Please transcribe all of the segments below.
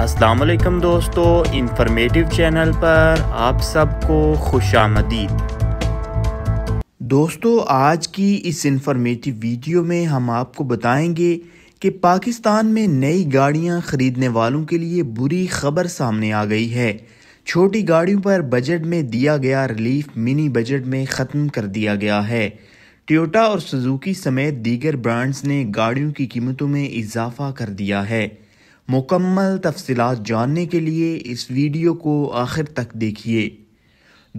असलकम दोस्तों informative channel पर आप सबको खुश आमदीद दोस्तों आज की इस इंफॉर्मेटिव वीडियो में हम आपको बताएंगे कि पाकिस्तान में नई गाड़ियां ख़रीदने वालों के लिए बुरी खबर सामने आ गई है छोटी गाड़ियों पर बजट में दिया गया रिलीफ मिनी बजट में ख़त्म कर दिया गया है टोटा और सुजुकी समेत दीगर ब्रांड्स ने गाड़ियों की कीमतों में इजाफा कर दिया है मुकम्मल तफसलत जानने के लिए इस वीडियो को आखिर तक देखिए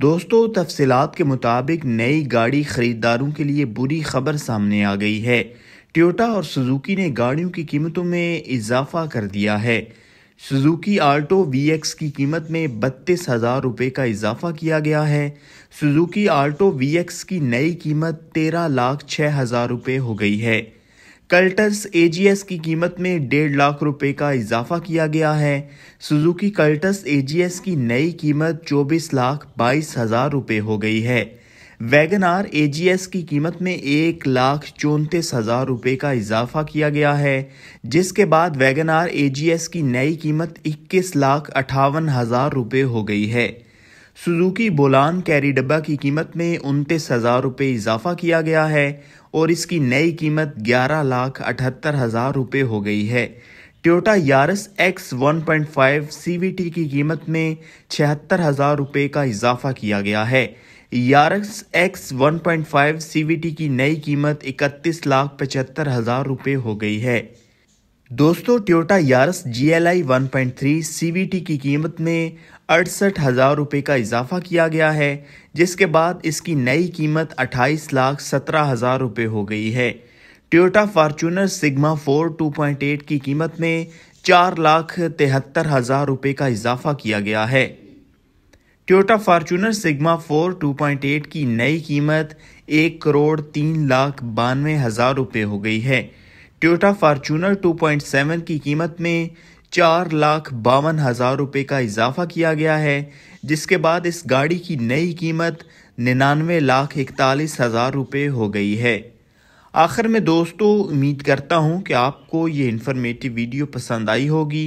दोस्तों तफसलत के मुताबिक नई गाड़ी ख़रीदारों के लिए बुरी खबर सामने आ गई है ट्योटा और सुजुकी ने गाड़ियों की कीमतों में इजाफा कर दिया है सुजुकी आल्टो एक्स की कीमत में बत्तीस हज़ार रुपये का इजाफा किया गया है सुजुकी आल्टो एक्स की नई कीमत तेरह लाख छः हज़ार रुपये हो गई है कल्टस एजीएस की कीमत में डेढ़ लाख रुपए का इजाफा किया गया है सुजुकी कल्टस एजीएस की नई कीमत चौबीस लाख बाईस हज़ार रुपये हो गई है वैगन आर ए की कीमत में एक लाख चौंतीस हज़ार रुपये का इजाफा किया गया है जिसके बाद वैगन आर ए की नई कीमत इक्कीस लाख अठावन हज़ार रुपये हो गई है सुजुकी बोलान कैरी डब्बा की कीमत में उनतीस हज़ार रुपये इजाफा किया गया है और इसकी नई कीमत ग्यारह लाख अठहत्तर हज़ार रुपये हो गई है Toyota Yaris X one point five C V T की कीमत में छिहत्तर हज़ार रुपये का इजाफा किया गया है Yaris X one point five C V T की नई कीमत इकतीस लाख पचहत्तर हज़ार रुपये हो गई है दोस्तों Toyota Yaris G L I one point three C V T की कीमत में अड़सठ हज़ार रुपये का इजाफा किया गया है जिसके बाद इसकी नई कीमत अट्ठाईस लाख सत्रह हज़ार रुपये हो गई है Toyota Fortuner Sigma four two point eight की कीमत में चार लाख तिहत्तर हज़ार रुपये का इजाफा किया गया है Toyota Fortuner Sigma four two point eight की नई कीमत एक करोड़ तीन लाख बानवे हज़ार रुपये हो गई है ट्योटा फार्चूनर 2.7 की कीमत में चार लाख बावन हज़ार रुपये का इजाफा किया गया है जिसके बाद इस गाड़ी की नई कीमत निन्यानवे लाख इकतालीस हज़ार रुपये हो गई है आखिर में दोस्तों उम्मीद करता हूँ कि आपको ये इन्फॉर्मेटिव वीडियो पसंद आई होगी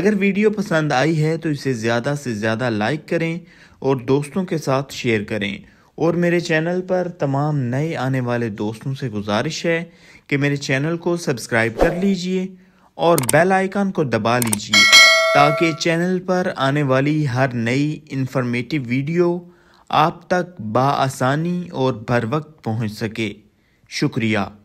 अगर वीडियो पसंद आई है तो इसे ज़्यादा से ज़्यादा लाइक करें और दोस्तों के साथ शेयर करें और मेरे चैनल पर तमाम नए आने वाले दोस्तों से गुजारिश है कि मेरे चैनल को सब्सक्राइब कर लीजिए और बेल आइकन को दबा लीजिए ताकि चैनल पर आने वाली हर नई इन्फॉर्मेटिव वीडियो आप तक बासानी और भर वक्त पहुँच सके शुक्रिया